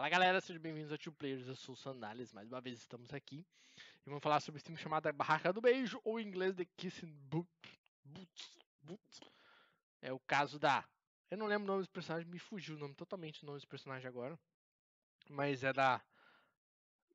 Fala galera, sejam bem-vindos ao Tio Players, eu sou o Sanales, mais uma vez estamos aqui e vamos falar sobre esse filme chamado Barraca do Beijo, ou em inglês The Kissing Boot, Boots, É o caso da... Eu não lembro o nome dos personagens, me fugiu o nome totalmente o nome dos personagens agora, mas é da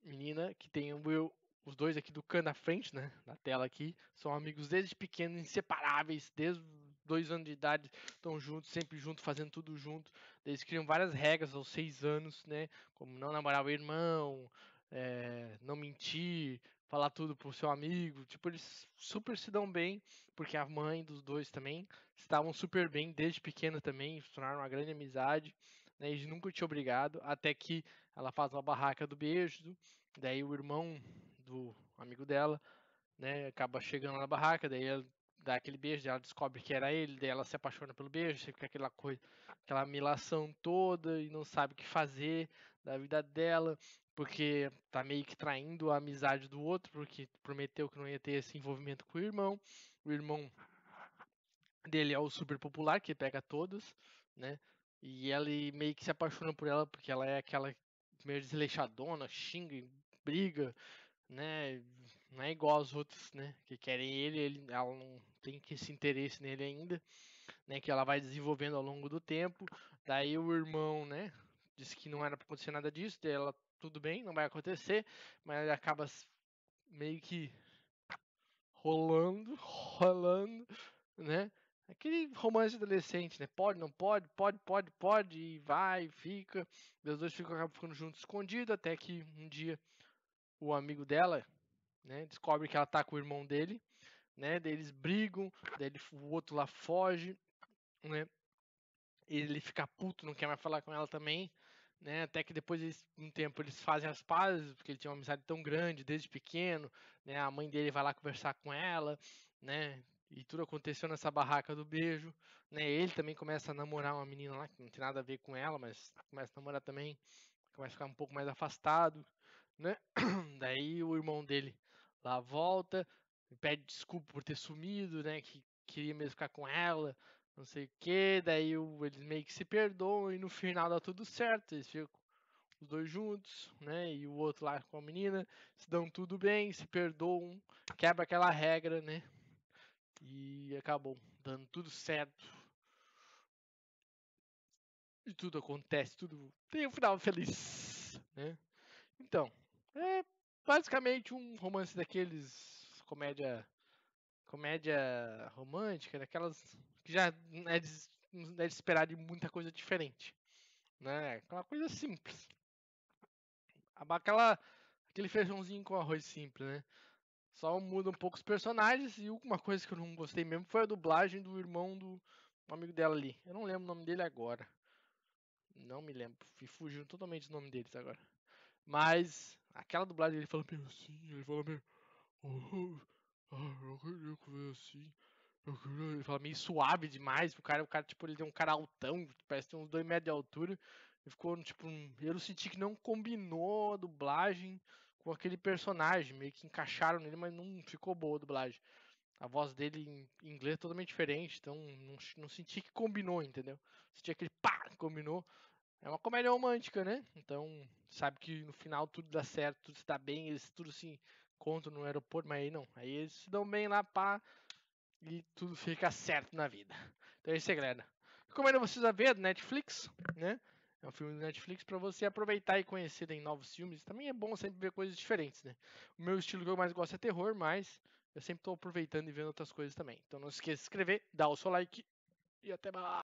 menina que tem o Will, os dois aqui do can na frente, né, na tela aqui, são amigos desde pequenos, inseparáveis, desde dois anos de idade estão juntos, sempre juntos, fazendo tudo junto. Eles criam várias regras aos seis anos, né? Como não namorar o irmão, é, não mentir, falar tudo pro seu amigo. Tipo, eles super se dão bem, porque a mãe dos dois também estavam super bem desde pequena também, se tornaram uma grande amizade. Né? Eles nunca tinham obrigado, até que ela faz uma barraca do beijo, daí o irmão do amigo dela né, acaba chegando na barraca, daí ela dá aquele beijo, ela descobre que era ele, daí ela se apaixona pelo beijo, fica aquela coisa, aquela milação toda e não sabe o que fazer da vida dela, porque tá meio que traindo a amizade do outro, porque prometeu que não ia ter esse envolvimento com o irmão. O irmão dele é o super popular, que pega todos, né? E ele meio que se apaixona por ela, porque ela é aquela meio desleixadona, xinga, briga, né? não é igual aos outros né? Que querem ele, ele, ela não tem esse interesse nele ainda, né? Que ela vai desenvolvendo ao longo do tempo. Daí o irmão, né? Disse que não era pra acontecer nada disso, daí ela tudo bem, não vai acontecer, mas ele acaba meio que rolando, rolando, né? Aquele romance adolescente, né? Pode, não pode, pode, pode, pode, e vai, fica. E os dois ficam, acabam ficando juntos escondido até que um dia o amigo dela, né? Descobre que ela tá com o irmão dele, né? Daí eles brigam, daí ele, o outro lá foge, né? Ele fica puto, não quer mais falar com ela também, né? Até que depois de um tempo eles fazem as pazes, porque ele tinha uma amizade tão grande desde pequeno, né? A mãe dele vai lá conversar com ela, né? E tudo aconteceu nessa barraca do beijo, né? Ele também começa a namorar uma menina lá que não tem nada a ver com ela, mas começa a namorar também, começa a ficar um pouco mais afastado, né? Daí o irmão dele lá volta, pede desculpa por ter sumido, né? Que queria mesmo ficar com ela, não sei o que, daí o, eles meio que se perdoam e no final dá tudo certo, eles ficam os dois juntos, né? E o outro lá com a menina, se dão tudo bem, se perdoam, quebra aquela regra, né? E acabou dando tudo certo. E tudo acontece, tudo tem um final feliz, né? Então, é basicamente um romance daqueles comédia comédia romântica, daquelas que já é de, é de esperar de muita coisa diferente, né? Aquela coisa simples. Aquela aquele feijãozinho com arroz simples, né? Só muda um pouco os personagens e uma coisa que eu não gostei mesmo foi a dublagem do irmão do um amigo dela ali. Eu não lembro o nome dele agora. Não me lembro. Fui fugiu totalmente do nome deles agora. Mas aquela dublagem ele falou meio assim, ele fala meio. Ah, oh, eu queria que fosse assim. Eu queria... Ele fala meio suave demais. O cara, o cara, tipo, ele tem um cara altão, parece ter uns 2 metros de altura. E ficou, tipo, um... eu senti que não combinou a dublagem com aquele personagem. Meio que encaixaram nele, mas não ficou boa a dublagem. A voz dele em inglês é totalmente diferente, então não, não senti que combinou, entendeu? Senti aquele pá, combinou. É uma comédia romântica, né? Então, sabe que no final tudo dá certo, tudo está bem, eles tudo se encontram no aeroporto, mas aí não. Aí eles se dão bem lá, pá, e tudo fica certo na vida. Então é isso aí, galera. Recomendo vocês a ver, Netflix, né? É um filme do Netflix para você aproveitar e conhecer em novos filmes. Também é bom sempre ver coisas diferentes, né? O meu estilo que eu mais gosto é terror, mas eu sempre estou aproveitando e vendo outras coisas também. Então não esqueça de se inscrever, dar o seu like e até mais.